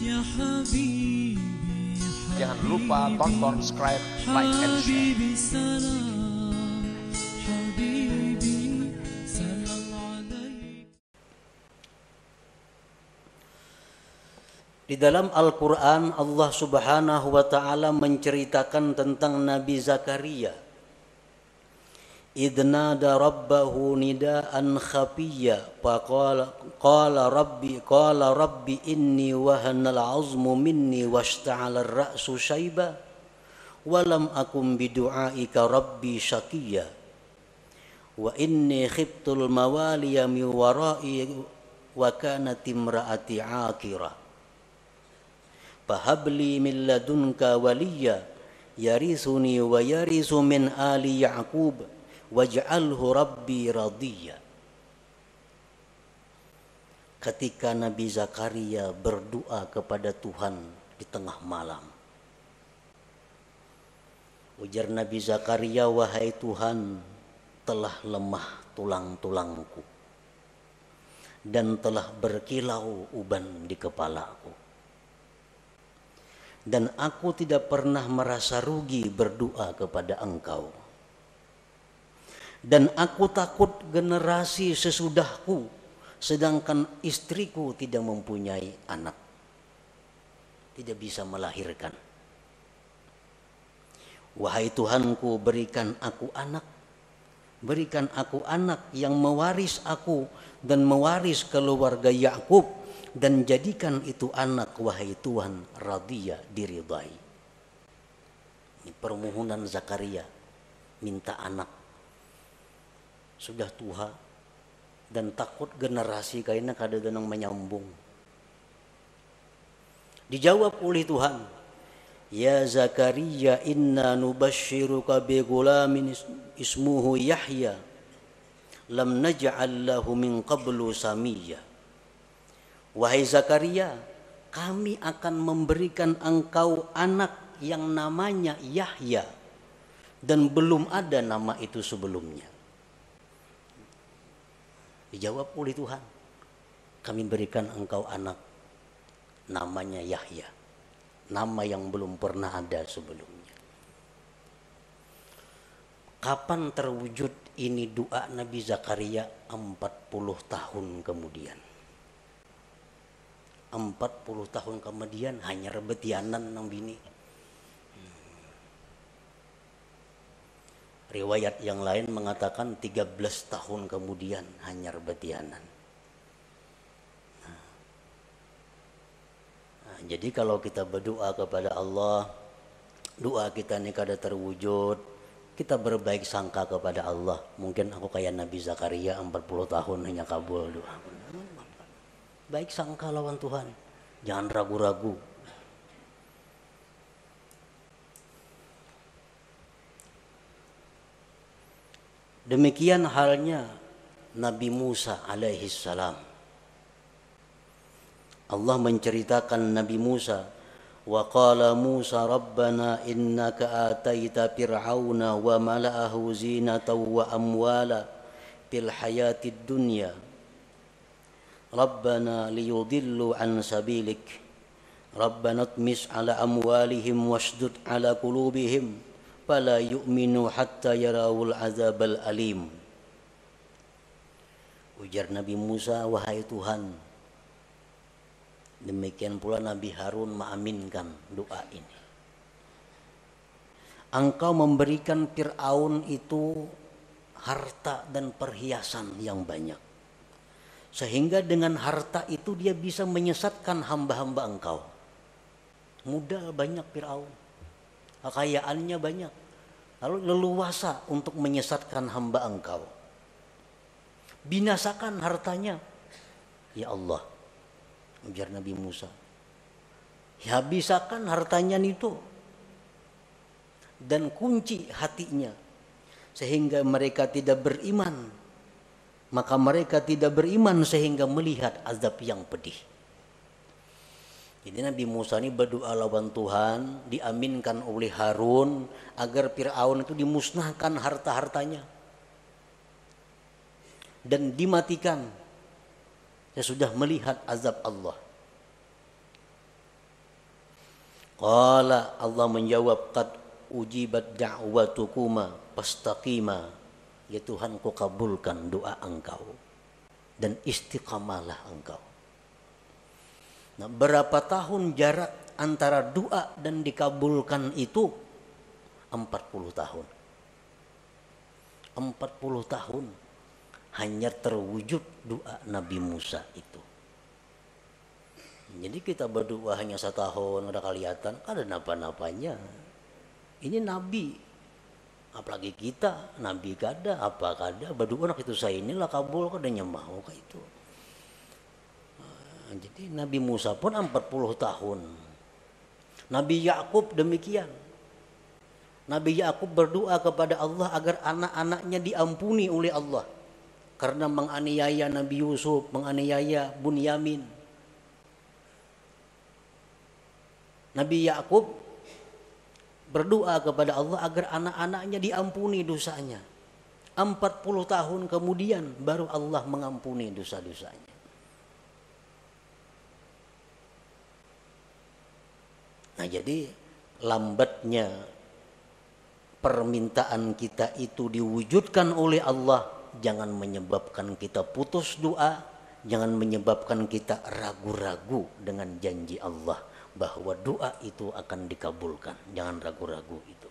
Ya Jangan lupa tonton, subscribe, like, and share. Di dalam Al-Quran Allah subhanahu wa ta'ala menceritakan tentang Nabi Zakaria إذ نادى ربه نداء خفيا فقال قال ربي قال ربي إني وهن العظم مني واشتعل الرأس شيبا ولم أكن بدعائك ربي شقيا وإني خبت الموالي من ورائي وكانت امرأتي عاكرة فهب لي من لدنك وليا يرثني ويرث من آل يعقوب waj'alhu rabbi radiyya ketika Nabi Zakaria berdoa kepada Tuhan di tengah malam ujar Nabi Zakaria wahai Tuhan telah lemah tulang-tulangku dan telah berkilau uban di kepalaku dan aku tidak pernah merasa rugi berdoa kepada engkau dan aku takut generasi sesudahku, sedangkan istriku tidak mempunyai anak, tidak bisa melahirkan. Wahai Tuhanku, berikan aku anak, berikan aku anak yang mewaris aku dan mewaris keluarga Yakub dan jadikan itu anak wahai Tuhan radhiya diridai. Ini permohonan Zakaria minta anak sudah tua dan takut generasi kainnya kada yang menyambung. Dijawab oleh Tuhan, Ya Zakaria inna nubashiruka bi ismuhu Yahya lam naj'al min qablu samiyya. Wahai Zakaria, kami akan memberikan engkau anak yang namanya Yahya dan belum ada nama itu sebelumnya. Dijawab oleh Tuhan. Kami berikan engkau anak. Namanya Yahya. Nama yang belum pernah ada sebelumnya. Kapan terwujud ini doa Nabi Zakaria 40 tahun kemudian? 40 tahun kemudian hanya rebetianan nang bini Riwayat yang lain mengatakan 13 tahun kemudian hanya betianan. nah, jadi kalau kita berdoa kepada Allah, doa kita ini kada terwujud, kita berbaik sangka kepada Allah. Mungkin aku kayak Nabi Zakaria 40 tahun hanya kabul doa. Baik sangka lawan Tuhan. Jangan ragu-ragu Demikian halnya Nabi Musa alaihi salam. Allah menceritakan Nabi Musa wa qala Musa rabbana innaka ataita fir'auna wa mala'ahu zinatan wa amwala fil hayatid dunya rabbana liyudillu an sabilik rabbana tmis ala amwalihim wasdud ala qulubihim fala yu'minu hatta yarawul azabal alim ujar Nabi Musa wahai Tuhan demikian pula Nabi Harun mengaminkan doa ini engkau memberikan Fir'aun itu harta dan perhiasan yang banyak sehingga dengan harta itu dia bisa menyesatkan hamba-hamba engkau modal banyak Fir'aun kekayaannya banyak. Lalu leluasa untuk menyesatkan hamba engkau. Binasakan hartanya. Ya Allah, ujar Nabi Musa. Ya bisakan hartanya itu. Dan kunci hatinya. Sehingga mereka tidak beriman. Maka mereka tidak beriman sehingga melihat azab yang pedih. Jadi Nabi Musa ini berdoa lawan Tuhan, diaminkan oleh Harun agar Firaun itu dimusnahkan harta-hartanya dan dimatikan. Saya sudah melihat azab Allah. Qala Allah menjawab qad ujibat da'watukuma fastaqima. Ya Tuhan, ku kabulkan doa engkau dan istiqamalah engkau. Nah, berapa tahun jarak antara doa dan dikabulkan itu? 40 tahun. 40 tahun hanya terwujud doa Nabi Musa itu. Jadi kita berdoa hanya satu tahun, ada kelihatan, ada napa-napanya. Ini Nabi, apalagi kita, Nabi kada, apa kada, berdoa nak itu saya inilah kabul kada kayak itu. Nah, jadi Nabi Musa pun 40 tahun. Nabi Yakub demikian. Nabi Yakub berdoa kepada Allah agar anak-anaknya diampuni oleh Allah karena menganiaya Nabi Yusuf, menganiaya Bunyamin. Nabi Yakub berdoa kepada Allah agar anak-anaknya diampuni dosanya. 40 tahun kemudian baru Allah mengampuni dosa-dosanya. Nah, jadi lambatnya permintaan kita itu diwujudkan oleh Allah jangan menyebabkan kita putus doa, jangan menyebabkan kita ragu-ragu dengan janji Allah bahwa doa itu akan dikabulkan. Jangan ragu-ragu itu.